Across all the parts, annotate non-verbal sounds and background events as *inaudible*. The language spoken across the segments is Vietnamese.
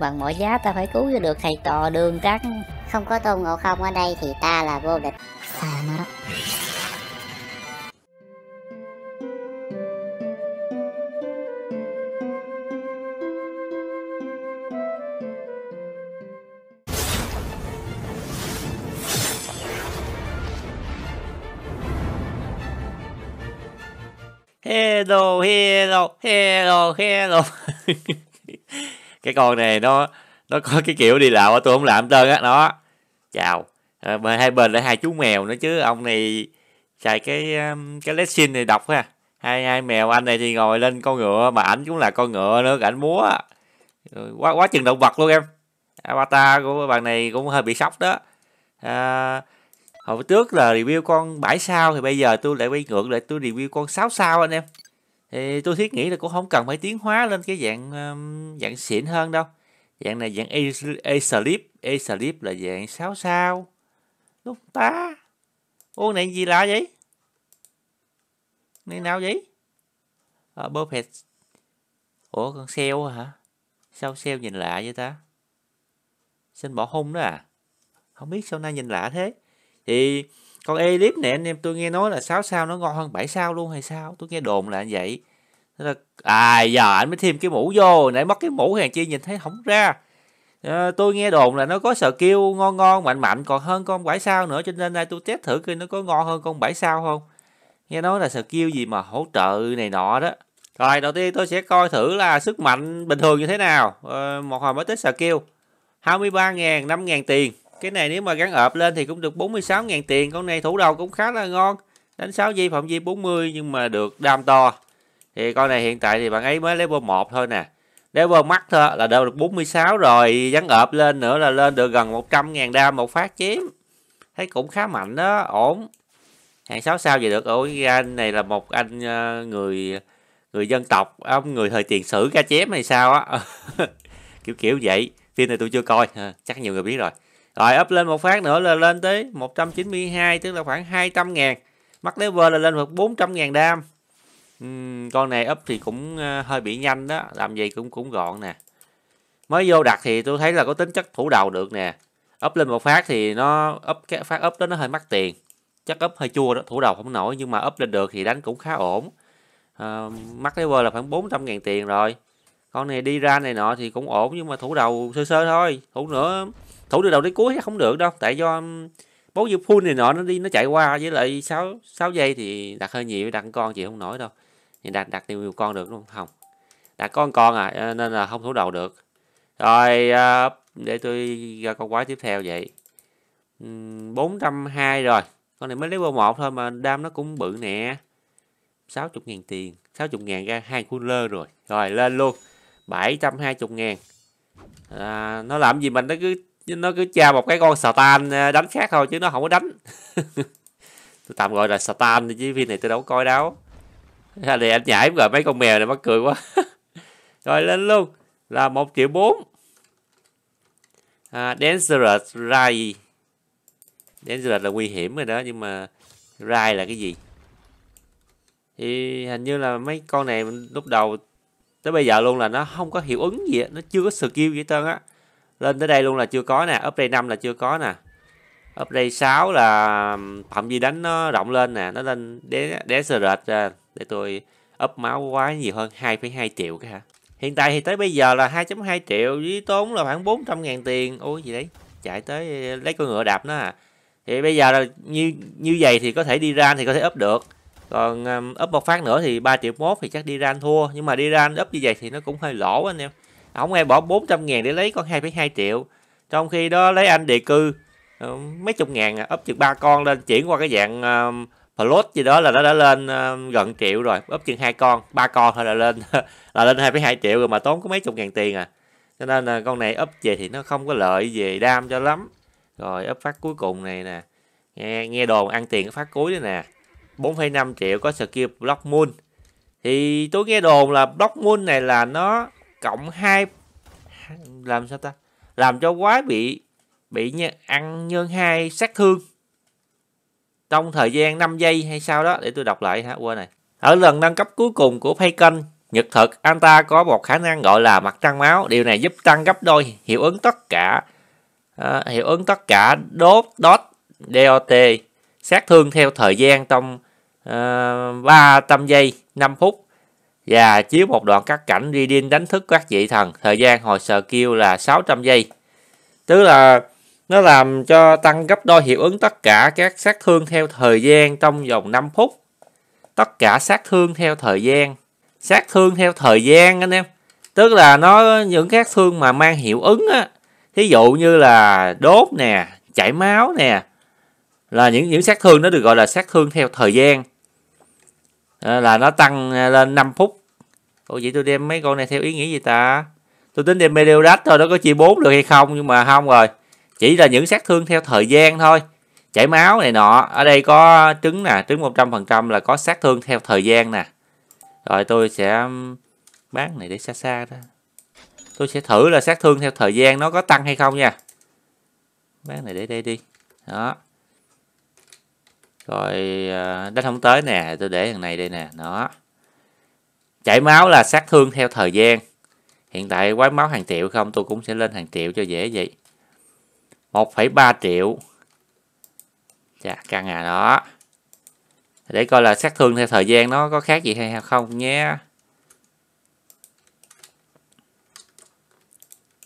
bằng mọi giá ta phải cứu cho được thầy trò đường trắng không có tôn ngộ không ở đây thì ta là vô địch xà nó Hello, hello, hello, hello. *laughs* cái con này nó nó có cái kiểu đi lạo tôi không làm tên á nó chào à, hai bên là hai chú mèo nữa chứ ông này xài cái cái lesson này đọc ha hai hai mèo anh này thì ngồi lên con ngựa mà ảnh cũng là con ngựa nữa ảnh múa ừ, quá quá chừng động vật luôn em avatar của bạn này cũng hơi bị sốc đó à, hồi trước là review con 7 sao thì bây giờ tôi lại quay ngược lại tôi review con 6 sao anh em thì tôi thiết nghĩ là cũng không cần phải tiến hóa lên cái dạng dạng xịn hơn đâu dạng này dạng a slip a slip là dạng 6 sao lúc ta ô này gì lạ vậy này nào vậy à, ờ, Buffett ủa con sale hả sao sale nhìn lạ vậy ta xin bỏ hung đó à không biết sao nay nhìn lạ thế thì còn Elip này anh em tôi nghe nói là 6 sao nó ngon hơn 7 sao luôn hay sao? Tôi nghe đồn là vậy. Thế là, à giờ anh mới thêm cái mũ vô, nãy mất cái mũ hàng chi nhìn thấy không ra. À, tôi nghe đồn là nó có sờ kêu ngon ngon mạnh mạnh còn hơn con 7 sao nữa cho nên nay tôi test thử coi nó có ngon hơn con 7 sao không. Nghe nói là sờ kêu gì mà hỗ trợ này nọ đó. Rồi đầu tiên tôi sẽ coi thử là sức mạnh bình thường như thế nào. À, một hồi mới test sờ kêu. 23.000, 5.000 tiền cái này nếu mà gắn ợp lên thì cũng được 46.000 tiền con này thủ đầu cũng khá là ngon đánh 6 di phạm vi 40 nhưng mà được đam to thì con này hiện tại thì bạn ấy mới level 1 thôi nè level mắt thôi là đều được 46 rồi gắn ợp lên nữa là lên được gần 100.000 đam một phát chém thấy cũng khá mạnh đó ổn hàng 6 sao vậy được ôi anh này là một anh ờ, người người dân tộc ông người thời tiền sử ca chém hay sao á *laughs* kiểu kiểu vậy phim này tôi chưa coi ờ, chắc nhiều người biết rồi rồi up lên một phát nữa là lên tới 192 tức là khoảng 200 ngàn. Mắc level là lên được 400 ngàn đam. Uhm, con này up thì cũng ờ, hơi bị nhanh đó. Làm gì cũng cũng gọn nè. Mới vô đặt thì tôi thấy là có tính chất thủ đầu được nè. Up lên một phát thì nó up cái phát up đó nó hơi mắc tiền. Chắc up hơi chua đó. Thủ đầu không nổi nhưng mà up lên được thì đánh cũng khá ổn. Uh, ờ, mắc level là khoảng 400 ngàn tiền rồi con này đi ra này nọ thì cũng ổn nhưng mà thủ đầu sơ sơ thôi thủ nữa thủ từ đầu đến cuối không được đâu tại do um, bố dư full này nọ nó đi nó chạy qua với lại 6, 6 giây thì đặt hơi nhiều đặt con chị không nổi đâu thì đặt đặt nhiều con được luôn không đặt con con à ờ, nên là không thủ đầu được rồi ờ, để tôi ra con quái tiếp theo vậy 420 rồi con này mới level một thôi mà đam nó cũng bự nè 60.000 tiền 60.000 ra hai cooler rồi rồi lên luôn 720 ngàn à, nó làm gì mình nó cứ nó cứ tra một cái con Satan à, đánh khác thôi chứ nó không có đánh *laughs* tôi tạm gọi là Satan chứ phim này tôi đâu có coi đâu à, *laughs* này anh nhảy rồi mấy con mèo này mắc cười quá *laughs* rồi lên luôn là một triệu bốn à, Dangerous Ride Dangerous là nguy hiểm rồi đó nhưng mà Ride là cái gì thì hình như là mấy con này lúc đầu tới bây giờ luôn là nó không có hiệu ứng gì nó chưa có skill gì trơn á lên tới đây luôn là chưa có nè upgrade 5 là chưa có nè upgrade 6 là phạm vi đánh nó rộng lên nè nó lên đế đế sờ rệt ra để tôi up máu quá nhiều hơn 2,2 triệu cái hả hiện tại thì tới bây giờ là 2.2 triệu với tốn là khoảng 400 ngàn tiền ôi gì đấy chạy tới lấy con ngựa đạp nó à thì bây giờ là như như vậy thì có thể đi ra thì có thể up được còn um, up một phát nữa thì 3 triệu mốt thì chắc đi ra thua nhưng mà đi ra up như vậy thì nó cũng hơi lỗ anh em ông ai bỏ 400 ngàn để lấy con 2,2 triệu trong khi đó lấy anh đề cư uh, mấy chục ngàn à, up chừng ba con lên chuyển qua cái dạng um, ờ, Plus gì đó là nó đã lên um, gần triệu rồi up chừng hai con ba con thôi là lên *laughs* là lên 2,2 triệu rồi mà tốn có mấy chục ngàn tiền à cho nên là con này up về thì nó không có lợi về đam cho lắm rồi up phát cuối cùng này nè nghe nghe đồn ăn tiền phát cuối đó nè 4,5 triệu có skill Block Moon thì tôi nghe đồn là Block Moon này là nó cộng 2 làm sao ta làm cho quái bị bị nh ăn nhân hai sát thương trong thời gian 5 giây hay sao đó để tôi đọc lại hả quên này ở lần nâng cấp cuối cùng của Paycon Nhật thực, anh ta có một khả năng gọi là mặt trăng máu. Điều này giúp tăng gấp đôi hiệu ứng tất cả à, hiệu ứng tất cả đốt dot DOT sát thương theo thời gian trong uh, ờ, 300 giây 5 phút và chiếu một đoạn cắt cảnh Ridin đánh thức các vị thần thời gian hồi sờ kêu là 600 giây tức là nó làm cho tăng gấp đôi hiệu ứng tất cả các sát thương theo thời gian trong vòng 5 phút tất cả sát thương theo thời gian sát thương theo thời gian anh em tức là nó những các thương mà mang hiệu ứng á thí dụ như là đốt nè chảy máu nè là những những sát thương nó được gọi là sát thương theo thời gian Ờ, là nó tăng ờ, lên 5 phút ủa vậy tôi đem mấy con này theo ý nghĩa gì ta tôi tính đem Meliodas thôi nó có chia 4 được hay không nhưng mà không rồi chỉ là những sát thương theo thời gian thôi chảy máu này nọ ở đây có trứng nè trứng 100% là có sát thương theo thời gian nè rồi tôi sẽ bán này để xa xa đó tôi sẽ thử là sát thương theo thời gian nó có tăng hay không nha bán này để đây đi đó rồi ờ, đánh không tới nè tôi để thằng này đây nè nó chảy máu là sát thương theo thời gian hiện tại quái máu hàng triệu không tôi cũng sẽ lên hàng triệu cho dễ vậy 1,3 triệu chà căng à đó để coi là sát thương theo thời gian nó có khác gì hay không nhé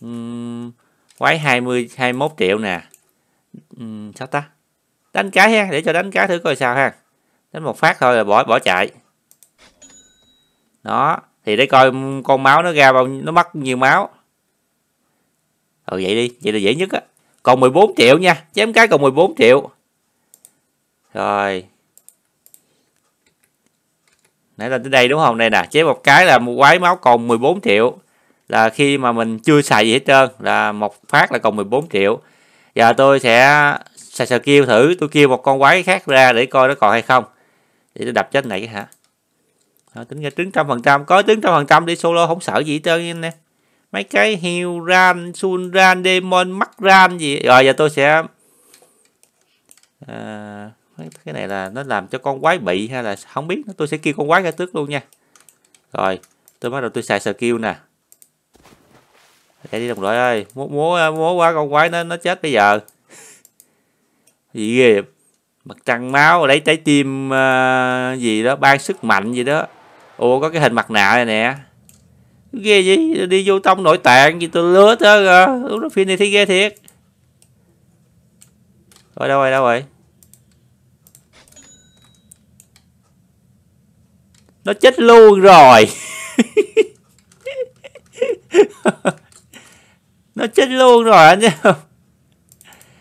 uhm, quái 20 21 triệu nè uhm, sao ta đánh cái ha để cho đánh cái thử coi sao ha đánh một phát thôi là bỏ bỏ chạy đó thì để coi con máu nó ra bao nó mất nhiều máu ừ vậy đi vậy là dễ nhất á còn 14 triệu nha chém cái còn 14 triệu rồi nãy lên tới đây đúng không đây nè chế một cái là một quái máu còn 14 triệu là khi mà mình chưa xài gì hết trơn là một phát là còn 14 triệu giờ tôi sẽ sờ sờ kêu thử tôi kêu một con quái khác ra để coi nó còn hay không để tôi đập chết này hả đó, ờ, tính ra trứng trăm phần trăm có trứng trăm phần trăm đi solo không sợ gì hết trơn anh nè mấy cái hiu ran sun ran demon mắc ran gì rồi giờ tôi sẽ à, cái này là nó làm cho con quái bị hay là không biết tôi sẽ kêu con quái ra trước luôn nha rồi tôi bắt đầu tôi xài skill nè đây đi đồng đội ơi múa múa múa qua con quái nó nó chết bây giờ gì ghê mặt trăng máu lấy trái tim uh, gì đó ban sức mạnh gì đó ồ có cái hình mặt nạ này nè ghê gì đi vô tông nội tạng gì tôi lứa tới lúc đó phim này thấy ghê thiệt rồi đâu rồi đâu rồi nó chết luôn rồi *laughs* nó chết luôn rồi anh nhá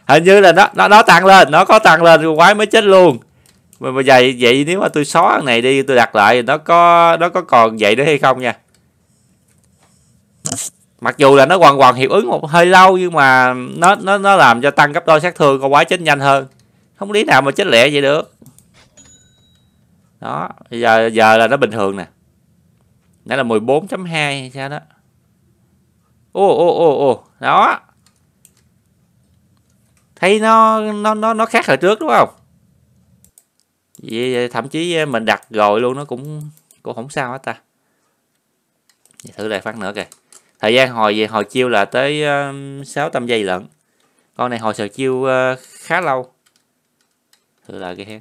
hình như là nó nó nó tăng lên nó có tăng lên quái mới chết luôn mà mà vậy vậy nếu mà tôi xóa cái này đi tôi đặt lại nó có nó có còn vậy nữa hay không nha mặc dù là nó hoàn hoàn hiệu ứng một hơi lâu nhưng mà nó nó nó làm cho tăng cấp đôi sát thương con quái chết nhanh hơn không lý nào mà chết lẹ vậy được đó giờ giờ là nó bình thường nè nãy là 14.2 sao đó ô ô ô ô đó thấy nó nó nó nó khác hồi trước đúng không vậy thậm chí ờ, mình đặt rồi luôn nó cũng cũng không sao hết ta vậy thử lại phát nữa kìa thời gian hồi về hồi chiêu là tới ờ, sáu uh, trăm giây lận con này hồi sờ chiêu uh, khá lâu thử lại kìa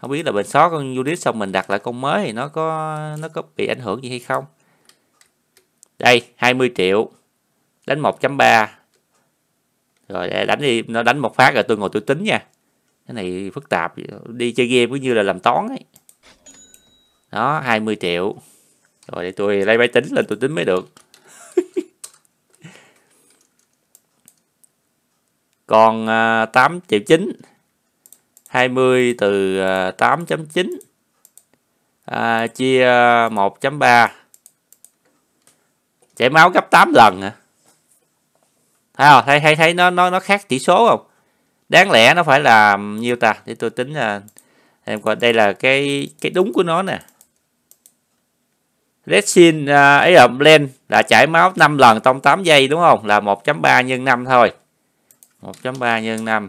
không biết là mình xóa con unit xong mình đặt lại con mới thì nó có nó có bị ảnh hưởng gì hay không đây 20 triệu đánh 1.3 rồi à, đánh đi nó đánh một phát rồi tôi ngồi tôi tính nha cái này phức tạp đi chơi game cũng như là làm toán ấy đó 20 triệu rồi để tôi lấy máy tính lên tôi tính mới được *laughs* còn uh, à, 8 triệu 9 20 từ uh, à, 8.9 à, chia 1.3 chảy máu gấp 8 lần hả à? thấy không thấy thấy thấy nó nó nó khác tỷ số không đáng lẽ nó phải là nhiêu ta để tôi tính là em coi đây là cái cái đúng của nó nè Resin uh, à, ấy là blend là chảy máu 5 lần trong 8 giây đúng không là 1.3 nhân 5 thôi 1.3 nhân 5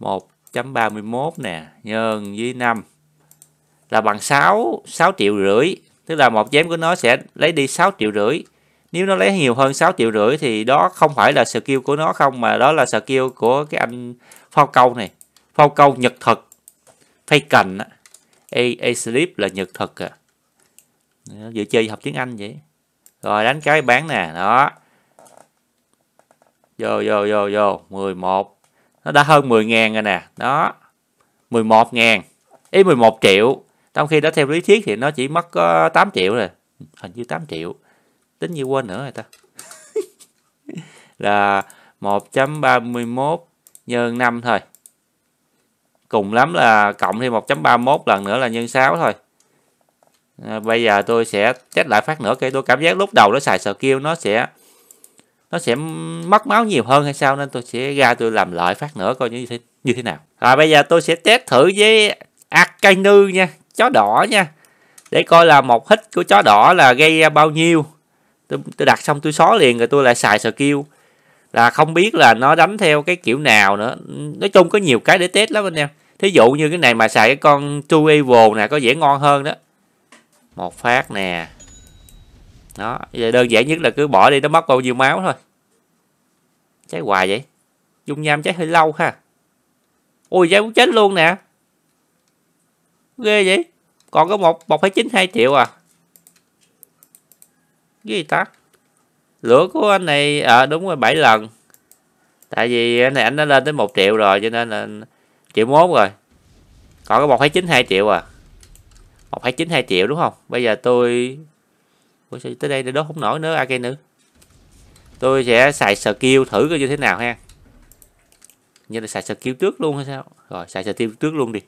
1.31 nè nhân với 5 là bằng 6 6 triệu rưỡi tức là một chém của nó sẽ lấy đi 6 triệu rưỡi nếu nó lấy nhiều hơn 6 triệu rưỡi thì đó không phải là skill của nó không mà đó là skill của cái anh phao câu này phao câu nhật thực phay cành á a slip là nhật thực à dự chơi học tiếng anh vậy rồi đánh cái bán nè đó vô vô vô vô 11 nó đã hơn 10 ngàn rồi nè đó 11 ngàn ý 11 triệu trong khi đó theo lý thuyết thì nó chỉ mất có ờ, 8 triệu rồi hình như 8 triệu tính gì quên nữa rồi ta *laughs* là 1.31 nhân 5 thôi cùng lắm là cộng thêm 1.31 lần nữa là nhân 6 thôi à, bây giờ tôi sẽ test lại phát nữa cái tôi cảm giác lúc đầu nó xài skill nó sẽ nó sẽ mất máu nhiều hơn hay sao nên tôi sẽ ra tôi làm lại phát nữa coi như thế như thế nào à, bây giờ tôi sẽ test thử với Arcanư nha chó đỏ nha để coi là một hit của chó đỏ là gây ra bao nhiêu tôi, tôi đặt xong tôi xóa liền rồi tôi lại xài skill là không biết là nó đánh theo cái kiểu nào nữa nói chung có nhiều cái để test lắm anh em thí dụ như cái này mà xài cái con true evil nè có vẻ ngon hơn đó một phát nè đó giờ đơn giản nhất là cứ bỏ đi nó mất bao nhiêu máu thôi cháy hoài vậy dung nham cháy hơi lâu ha ui cháy cũng chết luôn nè ghê vậy còn có một một phẩy chín hai triệu à gì tắt lửa của anh này à, đúng rồi 7 lần tại vì anh này anh đã lên tới 1 triệu rồi cho nên là triệu mốt rồi còn có một hai chín hai triệu à một hai chín hai triệu đúng không bây giờ tôi Ủa, sao tới đây để đốt không nổi nữa ai cây nữa tôi sẽ xài skill thử coi như thế nào ha như là xài skill trước luôn hay sao rồi xài skill trước luôn đi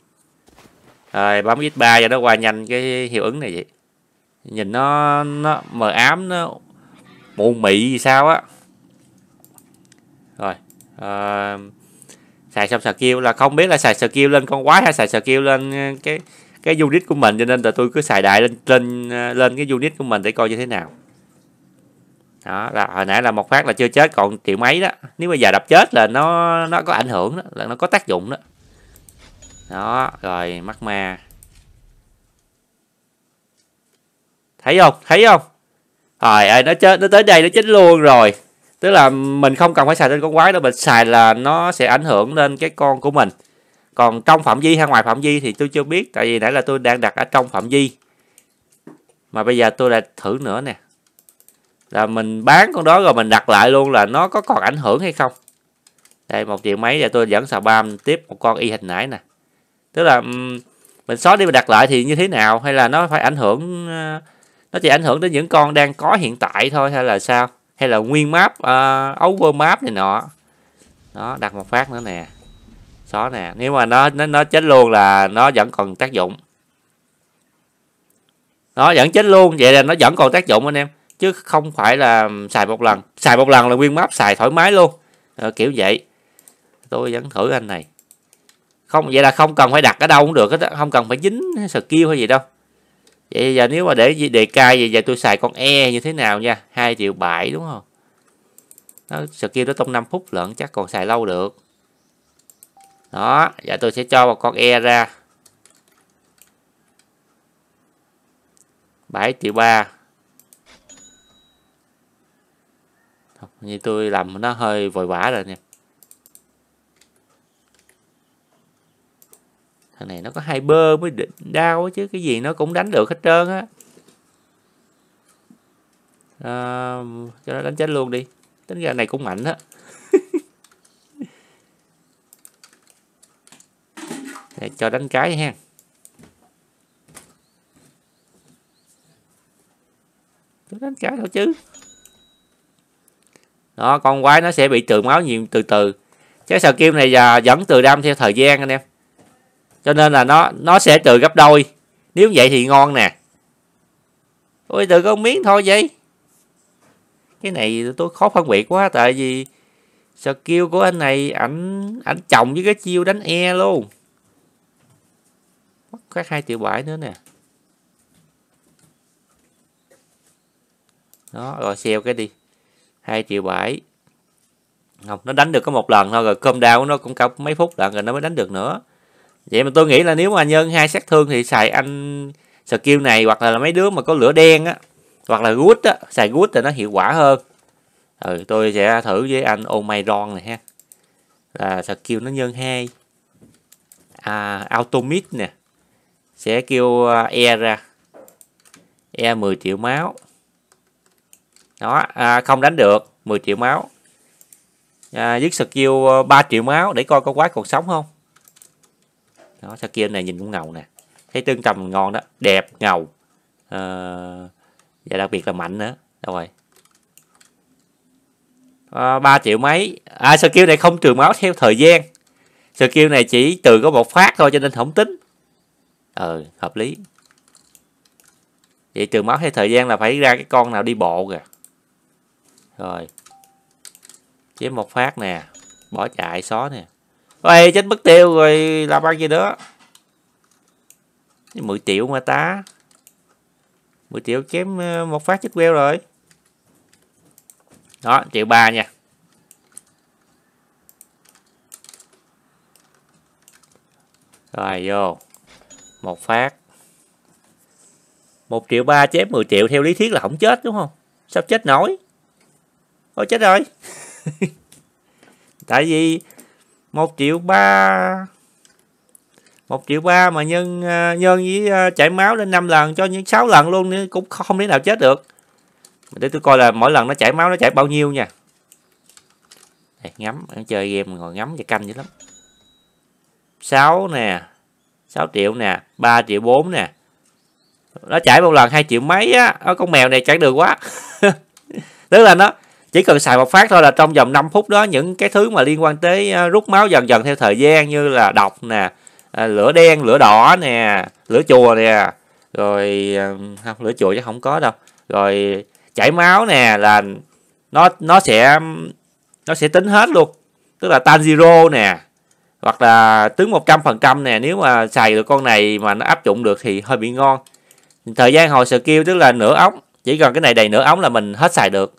rồi bấm x 3 cho nó qua nhanh cái hiệu ứng này vậy nhìn nó nó mờ ám nó mụ mị gì sao á rồi à, xài xong skill là không biết là xài skill lên con quái hay xài skill lên ờ, cái cái unit của mình cho nên là tôi cứ xài đại lên lên ờ, lên cái unit của mình để coi như thế nào đó là hồi nãy là một phát là chưa chết còn triệu mấy đó nếu bây giờ đập chết là nó nó có ảnh hưởng đó là nó có tác dụng đó đó rồi mắt ma thấy không thấy không rồi ơi nó chết nó tới đây nó chết luôn rồi tức là mình không cần phải xài tên con quái đâu mình xài là nó sẽ ảnh hưởng lên cái con của mình còn trong phạm vi hay ngoài phạm vi thì tôi chưa biết tại vì nãy là tôi đang đặt ở trong phạm vi mà bây giờ tôi lại thử nữa nè là mình bán con đó rồi mình đặt lại luôn là nó có còn ảnh hưởng hay không đây một triệu mấy giờ tôi vẫn xà bam tiếp một con y hình nãy nè tức là mình xóa đi và đặt lại thì như thế nào hay là nó phải ảnh hưởng ờ, nó chỉ ảnh hưởng đến những con đang có hiện tại thôi hay là sao hay là nguyên map uh, ờ, over map này nọ đó đặt một phát nữa nè xóa nè nếu mà nó nó nó chết luôn là nó vẫn còn tác dụng nó vẫn chết luôn vậy là nó vẫn còn tác dụng anh em chứ không phải là xài một lần xài một lần là nguyên map xài thoải mái luôn à, kiểu vậy tôi vẫn thử anh này không vậy là không cần phải đặt ở đâu cũng được hết không cần phải dính skill hay gì đâu vậy giờ nếu mà để đề cai về giờ tôi xài con e như thế nào nha hai triệu bảy đúng không nó sợ kia nó trong 5 phút lận chắc còn xài lâu được đó giờ tôi sẽ cho một con e ra 7 triệu ba như tôi làm nó hơi vội vã rồi nha thằng này nó có hai bơ mới đau chứ cái gì nó cũng đánh được hết trơn á à, cho nó đánh chết luôn đi tính ra này cũng mạnh á *laughs* để cho đánh cái ha cho đánh cái thôi chứ đó con quái nó sẽ bị trừ máu nhiều từ từ cái sào kim này giờ dẫn từ đam theo thời gian anh em cho nên là nó nó sẽ trừ gấp đôi nếu vậy thì ngon nè ôi từ có miếng thôi vậy cái này tôi khó phân biệt quá tại vì skill của anh này ảnh ảnh chồng với cái chiêu đánh e luôn mất khác hai triệu bảy nữa nè đó rồi xeo cái đi hai triệu bảy không nó đánh được có một lần thôi rồi cơm đau nó cũng cả mấy phút lận rồi nó mới đánh được nữa vậy mà tôi nghĩ là nếu mà nhân hai sát thương thì xài anh skill này hoặc là mấy đứa mà có lửa đen á hoặc là good á xài good thì nó hiệu quả hơn ừ tôi sẽ thử với anh omairon này ha là skill nó nhân hai à, automit nè sẽ kêu à, e ra e 10 triệu máu đó à, không đánh được 10 triệu máu à, dứt skill 3 à, triệu máu để coi con quái còn sống không đó sa kia này nhìn cũng ngầu nè thấy tương trầm ngon đó đẹp ngầu à, và đặc biệt là mạnh nữa đâu rồi à, ờ, 3 triệu mấy à skill này không trừ máu theo thời gian skill này chỉ từ có một phát thôi cho nên không tính ờ hợp lý vậy trừ máu theo thời gian là phải ra cái con nào đi bộ kìa rồi chế một phát nè bỏ chạy xó nè rồi chết mất tiêu rồi làm ăn gì nữa 10 triệu mà ta, 10 triệu chém ờ, một phát chết queo rồi đó triệu ba nha rồi vô một phát một triệu ba chém 10 triệu theo lý thuyết là không chết đúng không sao chết nổi ôi chết rồi *laughs* tại vì một triệu ba một triệu ba mà nhân à, nhân với à, chảy máu lên 5 lần cho những 6 lần luôn nữa cũng không thể nào chết được để tôi coi là mỗi lần nó chảy máu nó chảy bao nhiêu nha Đây, ngắm chơi game ngồi ngắm và canh dữ lắm 6 nè 6 triệu nè 3 triệu 4 nè nó chảy một lần hai triệu mấy á con mèo này chảy được quá *laughs* tức là nó chỉ cần xài một phát thôi là trong vòng 5 phút đó những cái thứ mà liên quan tới à, rút máu dần dần theo thời gian như là độc nè à, lửa đen lửa đỏ nè lửa chùa nè rồi à, không lửa chùa chứ không có đâu rồi chảy máu nè là nó nó sẽ nó sẽ tính hết luôn tức là tan zero nè hoặc là tướng 100% nè nếu mà xài được con này mà nó áp dụng được thì hơi bị ngon thời gian hồi skill tức là nửa ống chỉ cần cái này đầy nửa ống là mình hết xài được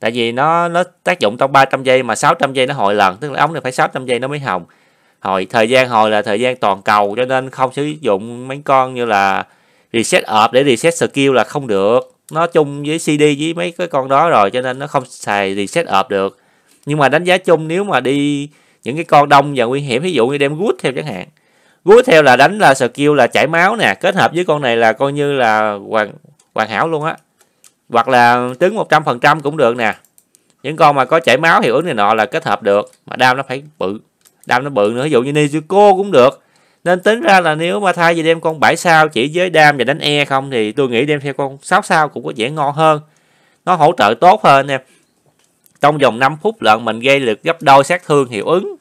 tại vì nó nó tác dụng trong 300 giây mà 600 giây nó hồi lần tức là ống này phải 600 giây nó mới hồng hồi thời gian hồi là thời gian toàn cầu cho nên không sử dụng mấy con như là reset up để reset skill là không được nó chung với CD với mấy cái con đó rồi cho nên nó không xài reset up được nhưng mà đánh giá chung nếu mà đi những cái con đông và nguy hiểm ví dụ như đem good theo chẳng hạn good theo là đánh là skill là chảy máu nè kết hợp với con này là coi như là hoàn hoàn hảo luôn á hoặc là tướng 100% cũng được nè những con mà có chảy máu hiệu ứng này nọ là kết hợp được mà đam nó phải bự đam nó bự nữa ví dụ như Nizuko cũng được nên tính ra là nếu mà thay vì đem con 7 sao chỉ với đam và đánh e không thì tôi nghĩ đem theo con 6 sao cũng có vẻ ngon hơn nó hỗ trợ tốt hơn nè trong vòng 5 phút lợn mình gây lực gấp đôi sát thương hiệu ứng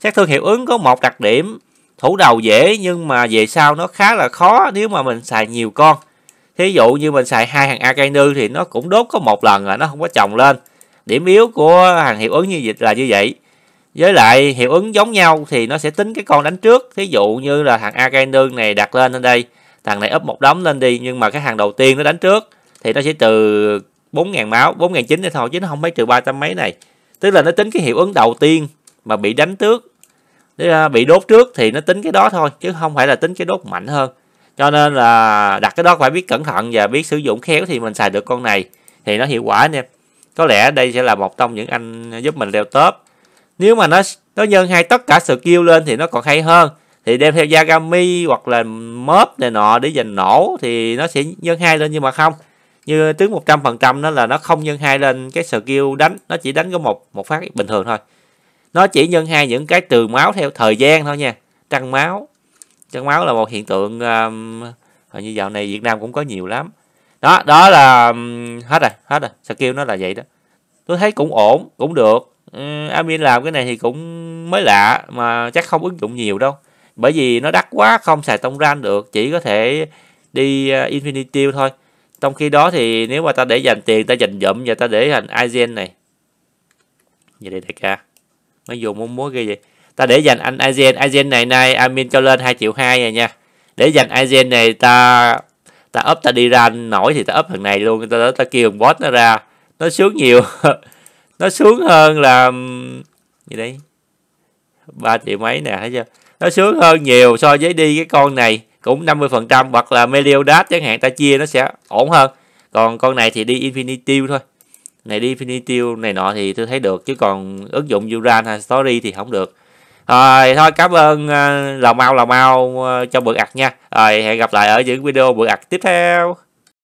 sát thương hiệu ứng có một đặc điểm thủ đầu dễ nhưng mà về sau nó khá là khó nếu mà mình xài nhiều con thí dụ như mình xài hai hàng akainu thì nó cũng đốt có một lần rồi à, nó không có chồng lên điểm yếu của hàng hiệu ứng như dịch là như vậy với lại hiệu ứng giống nhau thì nó sẽ tính cái con đánh trước thí dụ như là thằng akainu này đặt lên lên đây thằng này ấp một đống lên đi nhưng mà cái hàng đầu tiên nó đánh trước thì nó sẽ từ 4.000 máu 4.900 thì thôi chứ nó không mấy trừ 300 mấy này tức là nó tính cái hiệu ứng đầu tiên mà bị đánh trước à, bị đốt trước thì nó tính cái đó thôi chứ không phải là tính cái đốt mạnh hơn cho nên là đặt cái đó phải biết cẩn thận và biết sử dụng khéo thì mình xài được con này thì nó hiệu quả anh em có lẽ đây sẽ là một trong những anh giúp mình leo top nếu mà nó nó nhân hai tất cả skill lên thì nó còn hay hơn thì đem theo Yagami hoặc là mớp này nọ để dành nổ thì nó sẽ nhân hai lên nhưng mà không như tướng 100 phần trăm nó là nó không nhân hai lên cái skill đánh nó chỉ đánh có một một phát bình thường thôi nó chỉ nhân hai những cái từ máu theo thời gian thôi nha trăng máu Chất máu là một hiện tượng um, hình như dạo này Việt Nam cũng có nhiều lắm. Đó, đó là um, hết rồi, hết rồi. Skill nó là vậy đó. Tôi thấy cũng ổn, cũng được. Um, admin làm cái này thì cũng mới lạ mà chắc không ứng dụng nhiều đâu. Bởi vì nó đắt quá không xài tông ran được, chỉ có thể đi uh, Infinity thôi. Trong khi đó thì nếu mà ta để dành tiền ta dành dụm và ta để thành Aizen này. Vậy đây đại ca. Nó dùng muốn muốn ghê vậy ta để dành anh Aizen Aizen này nay admin cho lên 2 triệu 2 rồi nha để dành Aizen này ta ta up ta đi ra nổi thì ta up thằng này luôn ta ta kêu thằng boss nó ra nó sướng nhiều *laughs* nó sướng hơn là gì đấy ba triệu mấy nè thấy chưa nó sướng hơn nhiều so với đi cái con này cũng 50 phần trăm hoặc là Meliodas chẳng hạn ta chia nó sẽ ổn hơn còn con này thì đi Infinity thôi này đi Infinity này nọ thì tôi thấy được chứ còn ứng dụng Uran hay Story thì không được rồi thôi cảm ơn ờ, lò mau lò mau ờ, cho bữa ặt nha rồi hẹn gặp lại ở những video bữa ặt tiếp theo